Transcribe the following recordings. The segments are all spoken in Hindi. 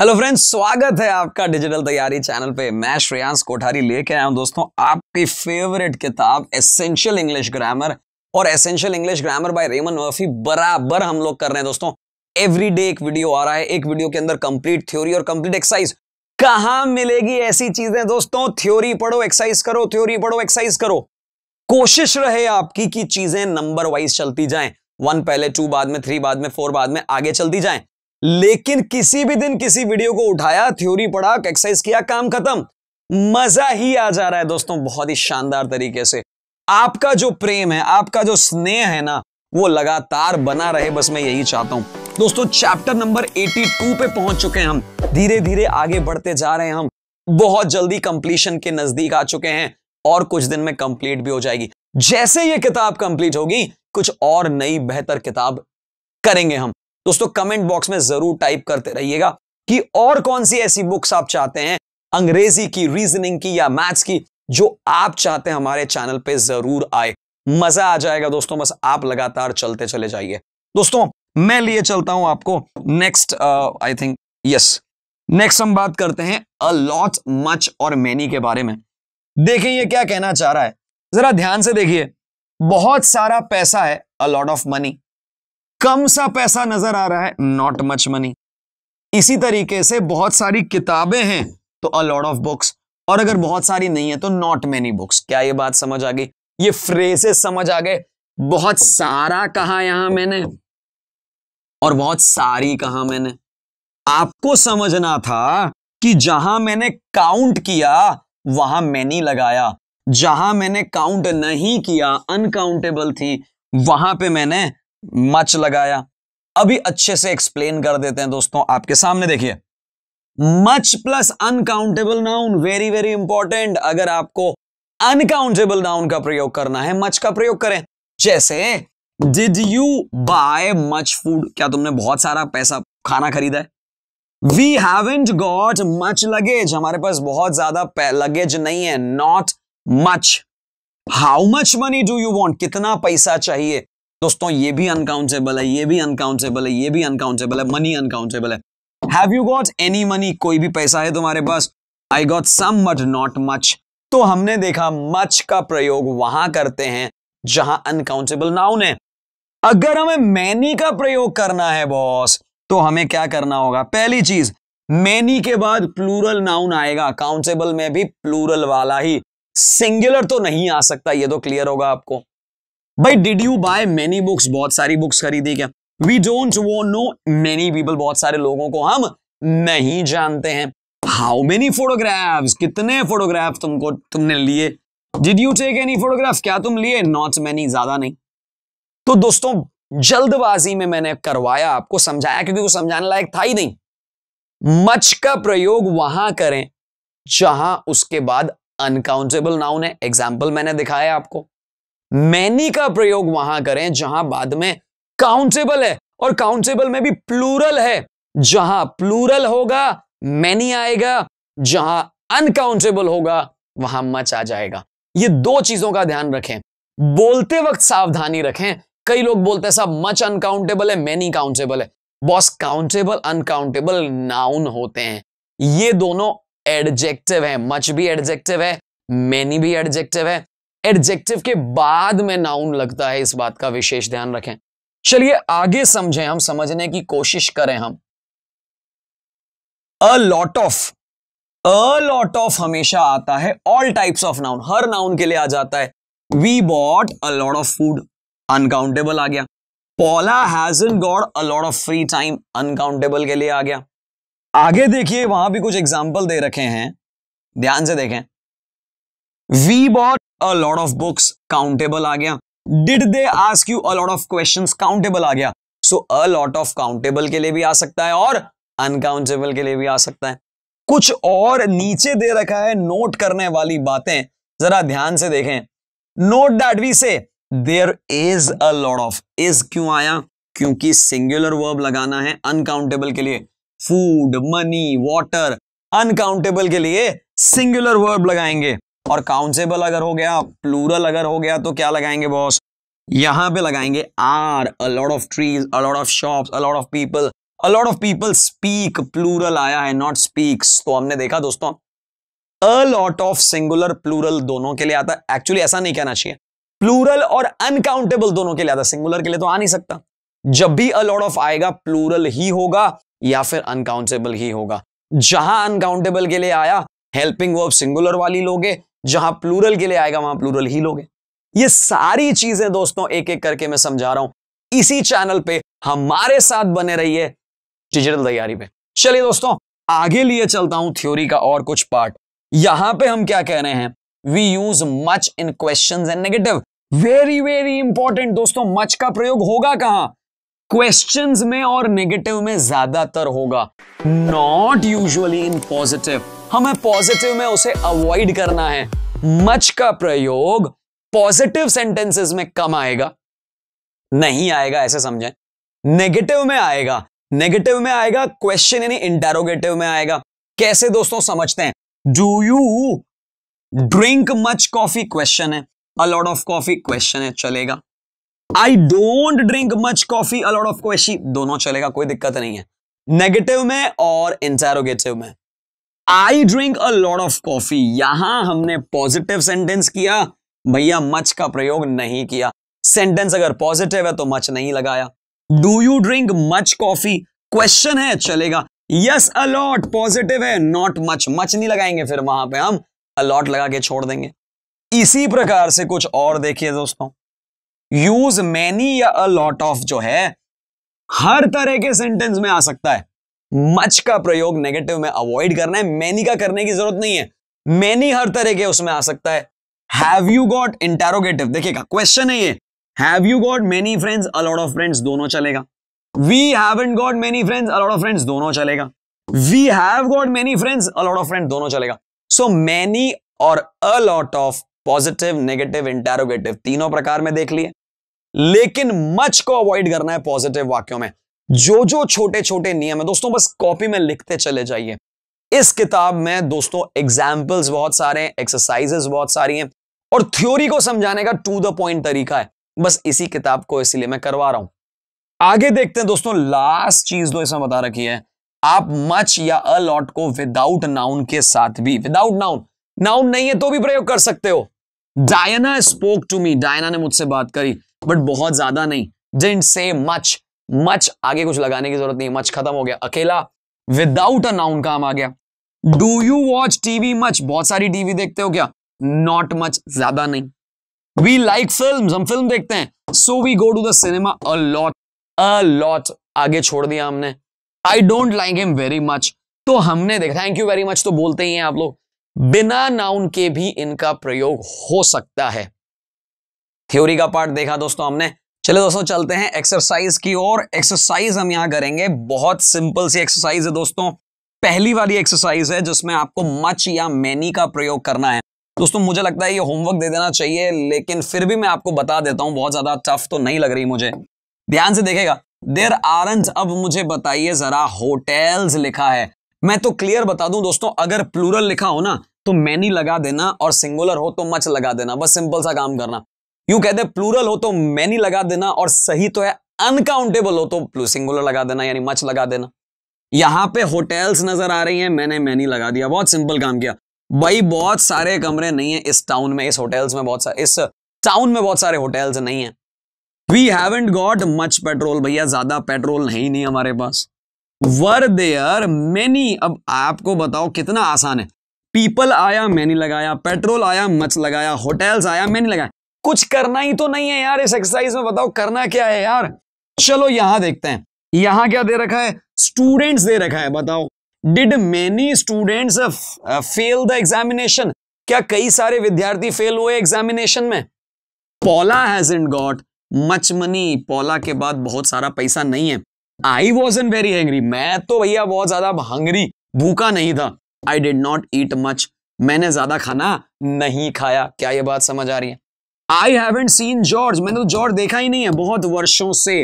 हेलो फ्रेंड्स स्वागत है आपका डिजिटल तैयारी चैनल पे मैं श्रेयांश कोठारी लेके आया हूं दोस्तों आपकी फेवरेट किताब एसेंशियल इंग्लिश ग्रामर और essential English grammar by Raymond Murphy बराबर हम लोग कर रहे हैं दोस्तों एवरी डे एक वीडियो आ रहा है एक वीडियो के अंदर कंप्लीट थ्योरी और कंप्लीट एक्सरसाइज कहां मिलेगी ऐसी चीजें दोस्तों थ्योरी पढ़ो एक्सरसाइज करो थ्योरी पढ़ो एक्सरसाइज करो कोशिश रहे आपकी कि चीजें नंबर वाइज चलती जाए वन पहले टू बाद में थ्री बाद में फोर बाद में आगे चलती जाए लेकिन किसी भी दिन किसी वीडियो को उठाया थ्योरी पढ़ा एक्सरसाइज किया काम खत्म मजा ही आ जा रहा है दोस्तों बहुत ही शानदार तरीके से आपका जो प्रेम है आपका जो स्नेह है ना वो लगातार बना रहे बस मैं यही चाहता हूं दोस्तों चैप्टर नंबर 82 पे पहुंच चुके हैं हम धीरे धीरे आगे बढ़ते जा रहे हैं हम बहुत जल्दी कंप्लीशन के नजदीक आ चुके हैं और कुछ दिन में कंप्लीट भी हो जाएगी जैसे ये किताब कंप्लीट होगी कुछ और नई बेहतर किताब करेंगे हम दोस्तों कमेंट बॉक्स में जरूर टाइप करते रहिएगा कि और कौन सी ऐसी बुक्स आप चाहते हैं अंग्रेजी की रीजनिंग की या मैथ्स की जो आप चाहते हैं हमारे चैनल पे जरूर आए मजा आ जाएगा दोस्तों बस आप लगातार चलते चले जाइए दोस्तों मैं लिए चलता हूं आपको next I think yes next हम बात करते हैं अ लॉट मच और मैनी के बारे में देखें ये क्या कहना चाह रहा है जरा ध्यान से देखिए बहुत सारा पैसा है अ लॉट ऑफ मनी कम सा पैसा नजर आ रहा है नॉट मच मनी इसी तरीके से बहुत सारी किताबें हैं तो अ लॉट ऑफ बुक्स और अगर बहुत सारी नहीं है तो नॉट मेनी बुक्स क्या ये बात समझ आ गई ये फ्रेसेस समझ आ गए बहुत सारा कहा यहां मैंने और बहुत सारी कहा मैंने आपको समझना था कि जहां मैंने काउंट किया वहां मैनी लगाया जहां मैंने काउंट नहीं किया अनकाउंटेबल थी वहां पे मैंने मच लगाया अभी अच्छे से एक्सप्लेन कर देते हैं दोस्तों आपके सामने देखिए much plus uncountable noun very very important अगर आपको अनकाउंटेबल नाउन का प्रयोग करना है मच का प्रयोग करें जैसे did you buy much food क्या तुमने बहुत सारा पैसा खाना खरीदा है we haven't got much luggage हमारे पास बहुत ज्यादा लगेज नहीं है not much how much money do you want कितना पैसा चाहिए दोस्तों ये भी अनकाउंटेबल है ये भी अनकाउंटेबल है ये भी अनकाउंटेबल है मनी अनकाउंटेबल है have you got any money कोई भी पैसा है तुम्हारे पास I got some but not much तो हमने देखा मच का प्रयोग वहां करते हैं जहां अनकाउंटेबल नाउन है अगर हमें मैनी का प्रयोग करना है बॉस तो हमें क्या करना होगा पहली चीज मैनी के बाद प्लूरल नाउन आएगा काउंटेबल में भी प्लूरल वाला ही सिंगुलर तो नहीं आ सकता ये तो क्लियर होगा आपको भाई did you buy many books बहुत सारी बुक्स खरीदी क्या वी डोंट वो नो मेनी पीपल बहुत सारे लोगों को हम नहीं जानते हैं हाउ मेनी फोटोग्राफ्स कितने फोटोग्राफ तुमको तुमने लिए did you take any photograph क्या तुम लिए नॉट मैनी ज्यादा नहीं तो दोस्तों जल्दबाजी में मैंने करवाया आपको समझाया क्योंकि वो समझाने लायक था ही नहीं मच का प्रयोग वहां करें जहां उसके बाद अनकाउंटेबल नाउन है एग्जाम्पल मैंने दिखाया आपको मैनी का प्रयोग वहां करें जहां बाद में काउंटेबल है और काउंटेबल में भी प्लूरल है जहां प्लूरल होगा मैनी आएगा जहां अनकाउंटेबल होगा वहां मच आ जाएगा ये दो चीजों का ध्यान रखें बोलते वक्त सावधानी रखें कई लोग बोलते हैं साहब मच अनकाउंटेबल है मैनी काउंटेबल है बॉस काउंटेबल अनकाउंटेबल नाउन होते हैं ये दोनों एडजेक्टिव है मच भी एडजेक्टिव है मैनी भी एडजेक्टिव है एडजेक्टिव के बाद में नाउन लगता है इस बात का विशेष ध्यान रखें चलिए आगे समझें हम समझने की कोशिश करें हम a lot of a lot of हमेशा आता है ऑल टाइप्स ऑफ नाउन हर नाउन के लिए आ जाता है we bought a lot of food uncountable आ गया Paula has in got a lot of free time uncountable के लिए आ गया आगे देखिए वहां भी कुछ एग्जाम्पल दे रखे हैं ध्यान से देखें we bought a lot of books countable आ गया did they ask you a lot of question countable आ गया so a lot of countable के लिए भी आ सकता है और अनकाउंटेबल के लिए भी आ सकता है कुछ और नीचे दे रखा है नोट करने वाली बातें जरा ध्यान से देखें note that we say there is a lot of is क्यों आया क्योंकि सिंगुलर वर्ब लगाना है अनकाउंटेबल के लिए फूड मनी वॉटर अनकाउंटेबल के लिए सिंगुलर वर्ब लगाएंगे और काउंसेबल अगर हो गया प्लूरल अगर हो गया तो क्या लगाएंगे बॉस यहां पे लगाएंगे are a lot of trees a lot of shop a lot of people a lot of people speak plural आया है नॉट स्पीक्स तो हमने देखा दोस्तों अलॉट ऑफ सिंगुलर प्लूरल दोनों के लिए आता है एक्चुअली ऐसा नहीं कहना चाहिए प्लूरल और अनकाउंटेबल दोनों के लिए आता है सिंगुलर के लिए तो आ नहीं सकता जब भी अलॉट ऑफ आएगा प्लूरल ही होगा या फिर अनकाउंटेबल ही होगा जहां अनकाउंटेबल के लिए आया हेल्पिंग वर्ब सिंगुलर वाली लोगे जहां प्लूरल के लिए आएगा वहां प्लूरल ही लोगे ये सारी चीजें दोस्तों एक एक करके मैं समझा रहा हूं इसी चैनल पे हमारे साथ बने रहिए डिजिटल तैयारी पे चलिए दोस्तों आगे लिए चलता हूं थ्योरी का और कुछ पार्ट यहां पे हम क्या कह रहे हैं we use much in question and negative very very important दोस्तों मच का प्रयोग होगा कहां क्वेश्चंस में और नेगेटिव में ज्यादातर होगा नॉट यूजुअली इन पॉजिटिव हमें पॉजिटिव में उसे अवॉइड करना है मच का प्रयोग पॉजिटिव सेंटेंसेस में कम आएगा नहीं आएगा ऐसे समझें नेगेटिव में आएगा नेगेटिव में आएगा क्वेश्चन यानी इंटेरोगेटिव में आएगा कैसे दोस्तों समझते हैं do you drink much coffee question है अलॉट ऑफ कॉफी क्वेश्चन है चलेगा I don't drink much coffee a lot of question दोनों चलेगा कोई दिक्कत नहीं है नेगेटिव में और इंटेरोगेटिव में I drink a lot of coffee यहां हमने पॉजिटिव सेंटेंस किया भैया मच का प्रयोग नहीं किया सेंटेंस अगर पॉजिटिव है तो मच नहीं लगाया do you drink much coffee question है चलेगा यस अलॉट पॉजिटिव है नॉट मच मच नहीं लगाएंगे फिर वहां पे हम अलॉट लगा के छोड़ देंगे इसी प्रकार से कुछ और देखिए दोस्तों यूज मैनी या अलॉट ऑफ जो है हर तरह के सेंटेंस में आ सकता है मच का प्रयोग नेगेटिव में अवॉइड करना है मैनी का करने की जरूरत नहीं है मैनी हर तरह के उसमें आ सकता है हैव यू गॉट इंटेरोगेटिव देखिएगा क्वेश्चन है ये have you got many friends a lot of friends दोनों चलेगा we have and got many friends a lot of friends दोनों चलेगा we have got many friends a lot of friend दोनों चलेगा सो मैनी और a lot of positive negative interrogative तीनों प्रकार में देख लिए लेकिन मच को अवॉइड करना है पॉजिटिव वाक्यों में जो जो छोटे छोटे नियम है दोस्तों बस कॉपी में लिखते चले जाइए इस किताब में दोस्तों एग्जाम्पल्स बहुत सारे हैं एक्सरसाइजेस बहुत सारी हैं और थ्योरी को समझाने का टू द पॉइंट तरीका है बस इसी किताब को इसलिए मैं करवा रहा हूं आगे देखते हैं दोस्तों लास्ट चीज दो तो इसमें बता रखी है आप मच या अलॉट को विदाउट नाउन के साथ भी विदाउट नाउन नाउन नहीं है तो भी प्रयोग कर सकते हो Diana spoke to me Diana ने मुझसे बात करी बट बहुत ज्यादा नहीं डेंट से मच मच आगे कुछ लगाने की जरूरत नहीं मच खत्म हो गया अकेला विदाउट अ नाउन काम आ गया do you watch TV much बहुत सारी टीवी देखते हो क्या नॉट मच ज्यादा नहीं वी लाइक फिल्म हम फिल्म देखते हैं so we go to the cinema a lot a lot आगे छोड़ दिया हमने I don't like him very much तो हमने देखा थैंक यू वेरी मच तो बोलते ही हैं आप लोग बिना नाउन के भी इनका प्रयोग हो सकता है थ्योरी का पार्ट देखा दोस्तों हमने चलो दोस्तों चलते हैं एक्सरसाइज की ओर एक्सरसाइज हम यहां करेंगे बहुत सिंपल सी एक्सरसाइज है दोस्तों पहली वाली एक्सरसाइज है जिसमें आपको मच या मैनी का प्रयोग करना है दोस्तों मुझे लगता है ये होमवर्क दे देना चाहिए लेकिन फिर भी मैं आपको बता देता हूं बहुत ज्यादा टफ तो नहीं लग रही मुझे ध्यान से देखेगा देर आरंज अब मुझे बताइए जरा होटेल्स लिखा है मैं तो क्लियर बता दूं दोस्तों अगर प्लूरल लिखा हो ना तो मैनी लगा देना और सिंगुलर हो तो मच लगा देना बस सिंपल सा काम करना यू कहते प्लूरल हो तो मैनी लगा देना और सही तो है अनकाउंटेबल हो तो सिंगुलर लगा देना यानी मच लगा देना यहां पे होटल्स नजर आ रही हैं मैंने मैनी लगा दिया बहुत सिंपल काम किया भाई बहुत सारे कमरे नहीं है इस टाउन में इस होटल्स में बहुत सारे इस टाउन में बहुत सारे होटल्स नहीं है we haven't got much petrol भैया ज्यादा पेट्रोल नहीं नहीं हमारे पास वर देयर मैनी अब आपको बताओ कितना आसान है पीपल आया मैनी लगाया पेट्रोल आया मच लगाया होटल्स आया मैनी लगाया कुछ करना ही तो नहीं है यार इस एक्सरसाइज में बताओ करना क्या है यार चलो यहां देखते हैं यहां क्या दे रखा है स्टूडेंट्स दे रखा है बताओ did many students fail the examination क्या कई सारे विद्यार्थी फेल हुए एग्जामिनेशन में Paula has hasn't got much money Paula के बाद बहुत सारा पैसा नहीं है I wasn't very hungry मैं तो भैया बहुत ज्यादा हंगरी भूखा नहीं था I did not eat much मैंने ज्यादा खाना नहीं खाया क्या ये बात समझ आ रही है आई हैवेंट सीन जॉर्ज मैंने तो जॉर्ज देखा ही नहीं है बहुत वर्षों से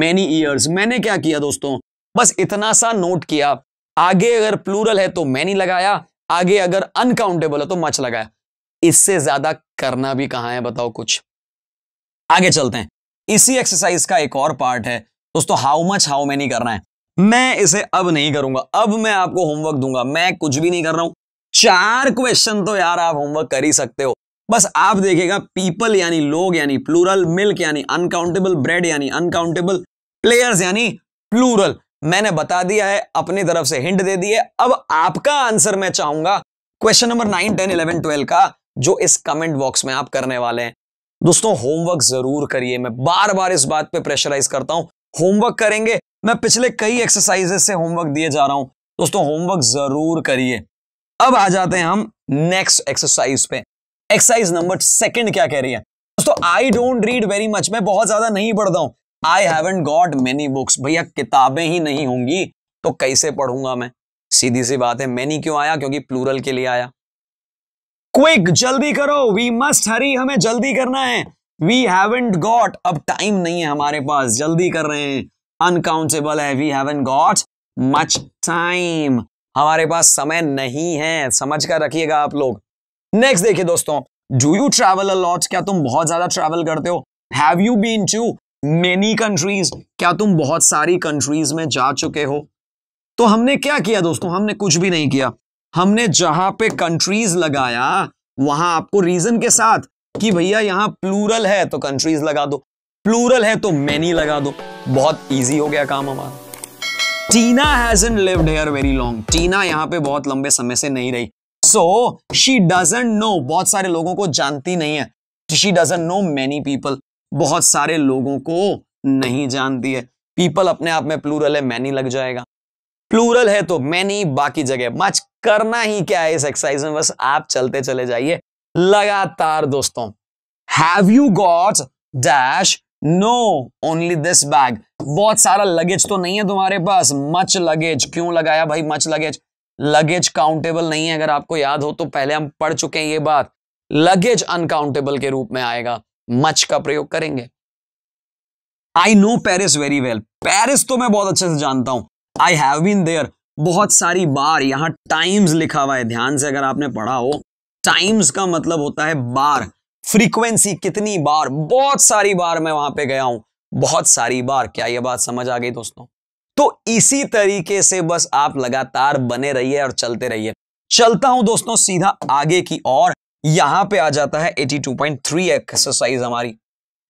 मैनी ईयर्स मैंने क्या किया दोस्तों बस इतना सा नोट किया आगे अगर प्लूरल है तो मैनी लगाया आगे अगर अनकाउंटेबल है तो मच लगाया इससे ज्यादा करना भी कहां है बताओ कुछ आगे चलते हैं इसी एक्सरसाइज का एक और पार्ट है दोस्तों हाउ मच हाउ मैनी करना है मैं इसे अब नहीं करूंगा अब मैं आपको होमवर्क दूंगा मैं कुछ भी नहीं कर रहा हूं चार क्वेश्चन तो यार आप होमवर्क कर ही सकते हो बस आप देखेगा पीपल यानी लोग यानी प्लूरल मिल्क यानी अनकाउंटेबल ब्रेड यानी अनकाउंटेबल प्लेयर्स यानी प्लूरल मैंने बता दिया है अपनी तरफ से हिंट दे दी है अब आपका आंसर मैं चाहूंगा question number nine ten eleven twelve का जो इस कमेंट बॉक्स में आप करने वाले हैं दोस्तों होमवर्क जरूर करिए मैं बार बार इस बात पे प्रेशराइज करता हूं होमवर्क करेंगे मैं पिछले कई एक्सरसाइजेस से होमवर्क दिए जा रहा हूं दोस्तों होमवर्क जरूर करिए अब आ जाते हैं हम नेक्स्ट एक्सरसाइज पे एक्सरसाइज नंबर सेकंड क्या कह रही है दोस्तों I don't read very much मैं बहुत ज्यादा नहीं पढ़ता हूं I haven't got many books भैया किताबें ही नहीं होंगी तो कैसे पढ़ूंगा मैं सीधी सी बात है मैनी क्यों आया क्योंकि प्लूरल के लिए आया क्विक जल्दी करो वी मस्ट हरी हमें जल्दी करना है वी हैवेंट गॉट अब टाइम नहीं है हमारे पास जल्दी कर रहे हैं अनकाउंटेबल है we haven't got much time हमारे पास समय नहीं है समझ कर रखिएगा आप लोग नेक्स्ट देखिए दोस्तों डू यू ट्रैवल अलॉट क्या तुम बहुत ज्यादा ट्रैवल करते हो have you been to many countries क्या तुम बहुत सारी कंट्रीज में जा चुके हो तो हमने क्या किया दोस्तों हमने कुछ भी नहीं किया हमने जहां पे कंट्रीज लगाया वहां आपको रीजन के साथ कि भैया यहां प्लूरल है तो कंट्रीज लगा दो प्लूरल है तो मैनी लगा दो बहुत इजी हो गया काम हमारा Tina hasn't lived here very long Tina यहाँ पे बहुत लंबे समय से नहीं रही सो शी डजेंट नो बहुत सारे लोगों को जानती नहीं है she doesn't know many people बहुत सारे लोगों को नहीं जानती है पीपल अपने आप में प्लूरल है मैनी लग जाएगा प्लूरल है तो मैनी बाकी जगह मच करना ही क्या है इस एक्सरसाइज में बस आप चलते चले जाइए लगातार दोस्तों have you got dash no only this bag बहुत सारा लगेज तो नहीं है तुम्हारे पास मच लगेज क्यों लगाया भाई मच लगेज लगेज काउंटेबल नहीं है अगर आपको याद हो तो पहले हम पढ़ चुके हैं ये बात लगेज अनकाउंटेबल के रूप में आएगा मच का प्रयोग करेंगे I know Paris very well Paris तो मैं बहुत अच्छे से जानता हूं आई हैव बीन देयर बहुत सारी बार यहां टाइम्स लिखा हुआ है ध्यान से अगर आपने पढ़ा हो टाइम्स का मतलब होता है बार फ्रीक्वेंसी कितनी बार बहुत सारी बार मैं वहां पे गया हूं बहुत सारी बार क्या यह बात समझ आ गई दोस्तों तो इसी तरीके से बस आप लगातार बने रहिए और चलते रहिए चलता हूं दोस्तों सीधा आगे की और यहां पे आ जाता है 82.3 एक्सरसाइज हमारी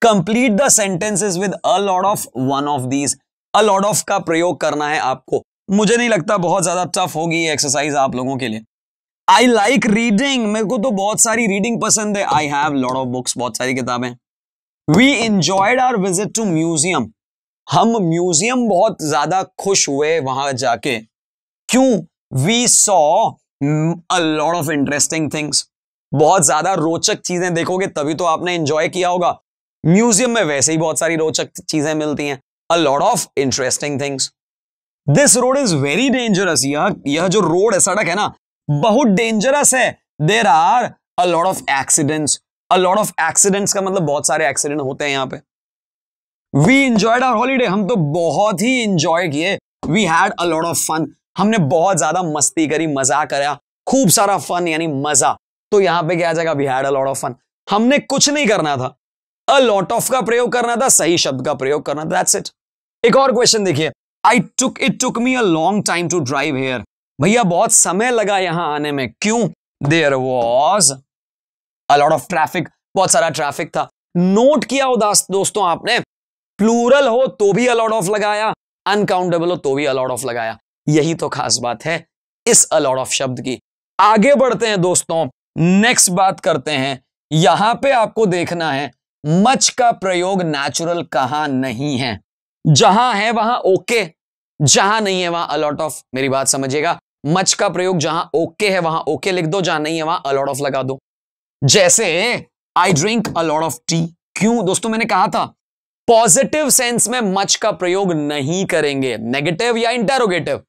complete the sentences with a lot of one of these a lot of का प्रयोग करना है आपको मुझे नहीं लगता बहुत ज्यादा टफ होगी एक्सरसाइज आप लोगों के लिए आई लाइक रीडिंग मेरे को तो बहुत सारी रीडिंग पसंद है I have lot of books बहुत सारी किताबें we enjoyed our visit to museum हम म्यूजियम बहुत ज्यादा खुश हुए वहां जाके क्यों we saw a lot of interesting things बहुत ज्यादा रोचक चीजें देखोगे तभी तो आपने एंजॉय किया होगा म्यूजियम में वैसे ही बहुत सारी रोचक चीजें मिलती हैं a lot of interesting things this road is very dangerous यह यह जो रोड है सड़क है ना बहुत डेंजरस है there are a lot of accidents a lot of accidents का मतलब बहुत सारे एक्सीडेंट होते हैं यहाँ पे वी इंजॉयड आर हॉलीडे हम तो बहुत ही इंजॉय किए we had a lot of fun हमने बहुत ज्यादा मस्ती करी मजा कराया खूब सारा फन यानी मजा तो यहां पे क्या आ जाएगा we had a lot of fun हमने कुछ नहीं करना था अ लॉट ऑफ का प्रयोग करना था सही शब्द का प्रयोग करना था दैट्स इट एक और क्वेश्चन देखिए I took it took me a long time to drive here भैया बहुत समय लगा यहां आने में क्यों there was a lot of traffic बहुत सारा ट्रैफिक था नोट किया उदास दोस्तों आपने प्लूरल हो तो भी अलॉट ऑफ लगाया अनकाउंटेबल हो तो भी अलॉड ऑफ लगाया यही तो खास बात है इस अलॉड ऑफ शब्द की आगे बढ़ते हैं दोस्तों नेक्स्ट बात करते हैं यहां पे आपको देखना है मच का प्रयोग नेचुरल कहा नहीं है जहां है वहां ओके जहां नहीं है वहां अलॉट ऑफ मेरी बात समझिएगा मच का प्रयोग जहां ओके है वहां ओके लिख दो जहां नहीं है वहां अलॉट ऑफ लगा दो जैसे I drink a lot of tea क्यों दोस्तों मैंने कहा था पॉजिटिव सेंस में मच का प्रयोग नहीं करेंगे नेगेटिव या interrogative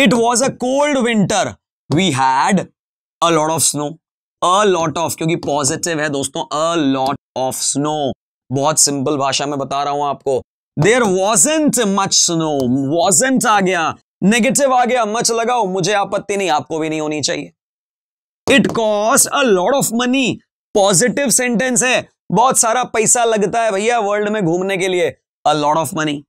it was a cold winter we had a lot of snow a lot of क्योंकि पॉजिटिव है दोस्तों अ लॉट ऑफ स्नो बहुत सिंपल भाषा में बता रहा हूं आपको there wasn't much snow wasn't आ गया नेगेटिव आ गया मच लगाओ मुझे आपत्ति नहीं आपको भी नहीं होनी चाहिए it cost a lot of money positive sentence है बहुत सारा पैसा लगता है भैया वर्ल्ड में घूमने के लिए a lot of money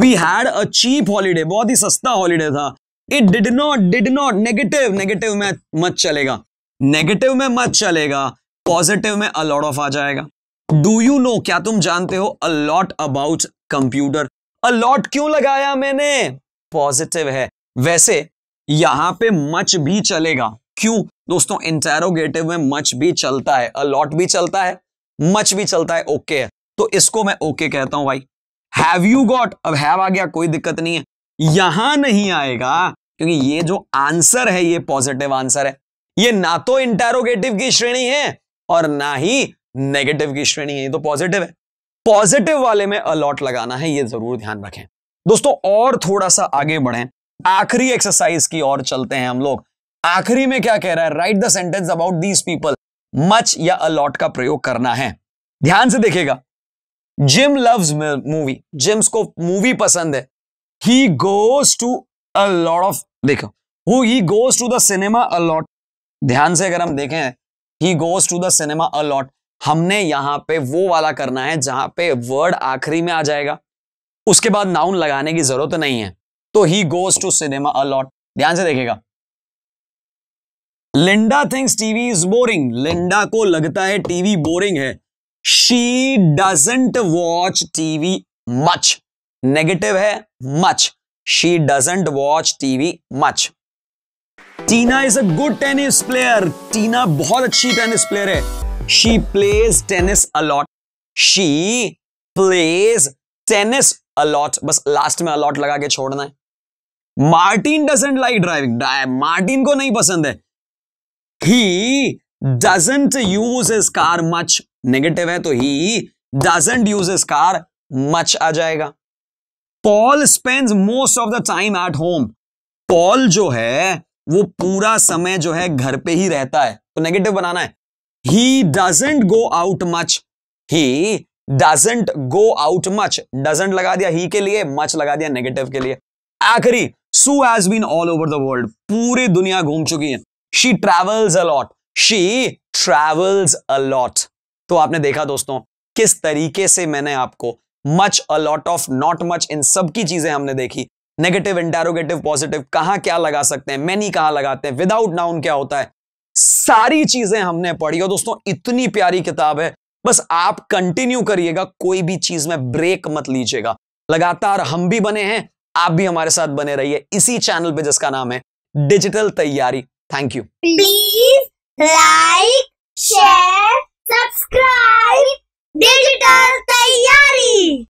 we had a cheap holiday बहुत ही सस्ता हॉलीडे था it did not did not negative negative में मत चलेगा नेगेटिव में मत चलेगा पॉजिटिव में अ ऑफ आ जाएगा डू यू नो क्या तुम जानते हो a lot about computer a lot क्यों लगाया मैंने पॉजिटिव है वैसे यहां पे मच भी चलेगा क्यों दोस्तों इंटेरोगेटिव में मच भी चलता है अ लॉट भी चलता है मच भी चलता है ओके है तो इसको मैं ओके कहता हूं भाई हैव यू गॉट अब हैव आ गया कोई दिक्कत नहीं है यहां नहीं आएगा क्योंकि ये जो आंसर है ये पॉजिटिव आंसर है ये ना तो इंटेरोगेटिव की श्रेणी है और ना ही नेगेटिव की श्रेणी है ये तो पॉजिटिव है पॉजिटिव वाले में अलॉट लगाना है ये जरूर ध्यान रखें दोस्तों और थोड़ा सा आगे बढ़े आखिरी एक्सरसाइज की ओर चलते हैं हम लोग आखिरी में क्या कह रहा है write the sentence about these people much या अलॉट का प्रयोग करना है ध्यान से देखेगा जिम लव मूवी जिम्स को मूवी पसंद है ही गोज टू अलॉट ऑफ देखो who he goes to the cinema a lot ध्यान से अगर हम देखें he goes to the cinema a lot हमने यहां पे वो वाला करना है जहां पे वर्ड आखिरी में आ जाएगा उसके बाद नाउन लगाने की जरूरत नहीं है तो he goes to cinema a lot ध्यान से देखेगा Linda thinks TV is boring Linda को लगता है टीवी बोरिंग है she doesn't watch TV much negative है much she doesn't watch TV much Tina is a good tennis player Tina बहुत अच्छी टेनिस प्लेयर है she plays tennis a lot she plays tennis a lot बस लास्ट में अलॉट लगा के छोड़ना है Martin doesn't like driving Martin को नहीं पसंद है he doesn't use his car much negative है तो he doesn't use his car much आ जाएगा Paul spend most of the time at home Paul जो है वो पूरा समय जो है घर पे ही रहता है तो नेगेटिव बनाना है he doesn't go out much he doesn't go out much doesn't लगा दिया ही के लिए मच लगा दिया नेगेटिव के लिए आखिरी Sue has been all over the world पूरी दुनिया घूम चुकी है she travels a lot she a a lot तो आपने देखा दोस्तों किस तरीके से मैंने आपको much a lot of not much इन सब की चीजें हमने देखी नेगेटिव इंटेरोगेटिव पॉजिटिव कहां क्या लगा सकते हैं मैनी कहां लगाते हैं विदाउट नाउन क्या होता है सारी चीजें हमने पढ़ी और दोस्तों इतनी प्यारी किताब है बस आप कंटिन्यू करिएगा कोई भी चीज में ब्रेक मत लीजिएगा लगातार हम भी बने हैं आप भी हमारे साथ बने रहिए इसी चैनल पे जिसका नाम है डिजिटल तैयारी Thank you. Please like, share, subscribe. Digital Tayari.